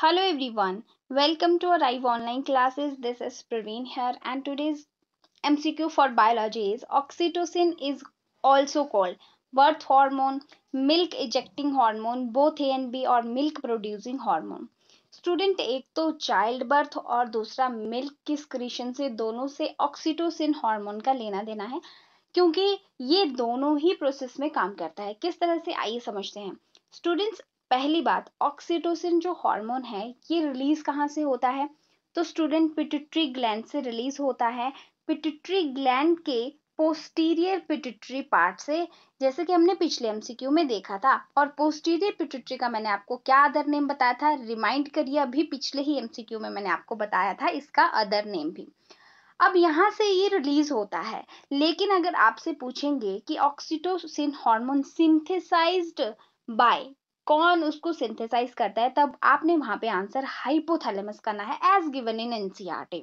Hello everyone, welcome to Arrive Online Classes. This is Praveen here and today's MCQ for biology is oxytocin is also called birth hormone, milk ejecting hormone, both A and B और milk producing hormone. Student एक तो child birth और दूसरा milk की secretion से दोनों से oxytocin hormone का लेना देना है क्योंकि ये दोनों ही प्रोसेस में काम करता है किस तरह से आइए समझते हैं स्टूडेंट्स पहली बात ऑक्सीटोसिन जो हार्मोन है ये रिलीज कहाँ से होता है तो स्टूडेंट पिटिट्री ग्लैंड से रिलीज होता है पिटिट्री ग्लैंड के पोस्टीरियर पिटिट्री पार्ट से जैसे कि हमने पिछले एमसीक्यू में देखा था और पोस्टीरियर पिटिट्री का मैंने आपको क्या अदर नेम बताया था रिमाइंड करिए अभी पिछले ही एमसीक्यू में मैंने आपको बताया था इसका अदर नेम भी अब यहाँ से ये रिलीज होता है लेकिन अगर आपसे पूछेंगे कि ऑक्सीटोसिन हार्मोन सिंथेसाइज्ड बाय कौन उसको सिंथेसाइज करता है तब आपने वहां पे आंसर हाइपोथैलेमस करना है एज गिवन इन एनसीआरटी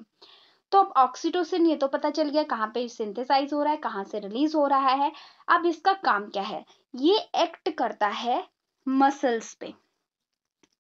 तो अब ऑक्सीटोसिन ये तो पता चल गया कहाँ पे सिंथेसाइज हो रहा है कहाँ से रिलीज हो रहा है अब इसका काम क्या है ये एक्ट करता है मसल्स पे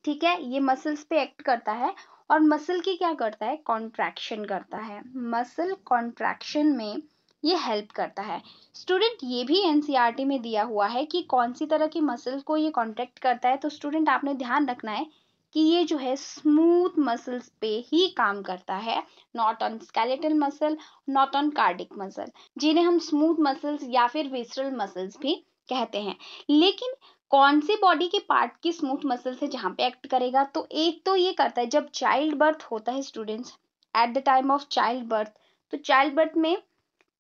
ठीक है ये मसल्स पे एक्ट करता है और मसल की क्या करता है कॉन्ट्रैक्शन करता है मसल कॉन्ट्रैक्शन में ये हेल्प करता है स्टूडेंट ये भी एन e में दिया हुआ है कि कौन सी तरह की मसल को ये कॉन्ट्रैक्ट करता है तो स्टूडेंट आपने ध्यान रखना है कि ये जो है स्मूथ मसल्स पे ही काम करता है not on skeletal muscle not on cardiac muscle जिन्हें हम स्मूथ मसल्स या फिर वेस्ट्रल मसल्स भी कहते हैं लेकिन कौन से बॉडी के पार्ट की स्मूथ मसल से जहाँ पे एक्ट करेगा तो एक तो ये करता है जब चाइल्ड बर्थ होता है students at the time of child birth तो चाइल्ड बर्थ में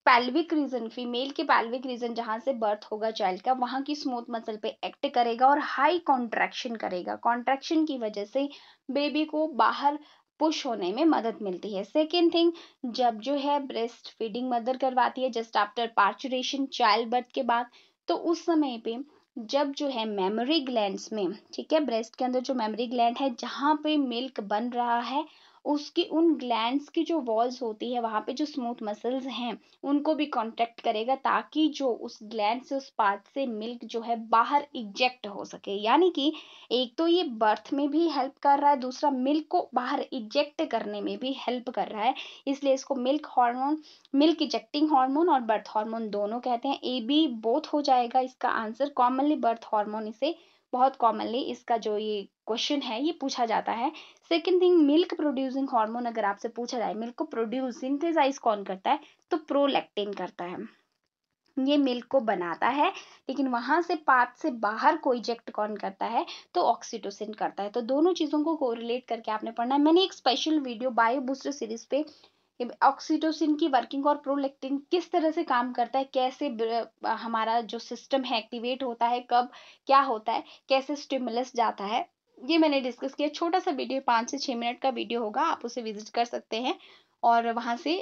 पैल्विक रीजन फीमेल के पैल्विक रीजन जहां से बर्थ होगा चाइल्ड का वहां की स्मूथ मसल पे एक्ट करेगा और हाई कॉन्ट्रैक्शन करेगा कॉन्ट्रैक्शन की वजह से बेबी को बाहर पुश होने में मदद मिलती है सेकेंड थिंग जब जो है ब्रेस्ट फीडिंग मदर करवाती है just after parturition child birth के बाद तो उस समय पे जब जो है मेमोरी ग्लैंड में ठीक है ब्रेस्ट के अंदर जो मेमोरी ग्लैंड है जहाँ पे मिल्क बन रहा है उसकी उन ग्लैंड्स की जो वॉल्स होती है वहाँ पे जो स्मूथ मसल्स हैं उनको भी कॉन्टैक्ट करेगा ताकि जो उस ग्लैंड से उस पार्ट से मिल्क जो है बाहर इजेक्ट हो सके यानी कि एक तो ये बर्थ में भी हेल्प कर रहा है दूसरा मिल्क को बाहर इजेक्ट करने में भी हेल्प कर रहा है इसलिए इसको milk hormone milk ejecting hormone और बर्थ हार्मोन दोनों कहते हैं ए बी बोथ हो जाएगा इसका आंसर कॉमनली बर्थ हार्मोन इसे बहुत कॉमनली इसका जो ये क्वेश्चन है ये पूछा जाता है second thing milk producing hormone अगर आपसे पूछा जाए मिल्क को प्रोड्यूस सिंथेसाइज कौन करता है तो प्रोलैक्टिन करता है ये मिल्क को बनाता है लेकिन वहां से पात से बाहर को इजेक्ट कौन करता है तो ऑक्सीटोसिन करता है तो दोनों चीज़ों को कोरिलेट करके आपने पढ़ना है मैंने एक special video bio booster series पे ऑक्सीटोसिन की वर्किंग और प्रोलेक्टिन किस तरह से काम करता है कैसे हमारा जो सिस्टम है एक्टिवेट होता है कब क्या होता है कैसे स्टिमुलस जाता है ये मैंने डिस्कस किया छोटा सा वीडियो पाँच से छः मिनट का वीडियो होगा आप उसे विजिट कर सकते हैं और वहाँ से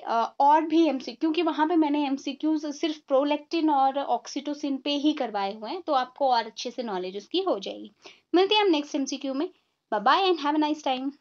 और भी एम सी क्योंकि वहाँ पे मैंने एम सी क्यूज सिर्फ प्रोलेक्टिन और ऑक्सीटोसिन पे ही करवाए हुए हैं तो आपको और अच्छे से नॉलेज उसकी हो जाएगी मिलते हैं हम नेक्स्ट एम सी क्यू में bye and have a nice time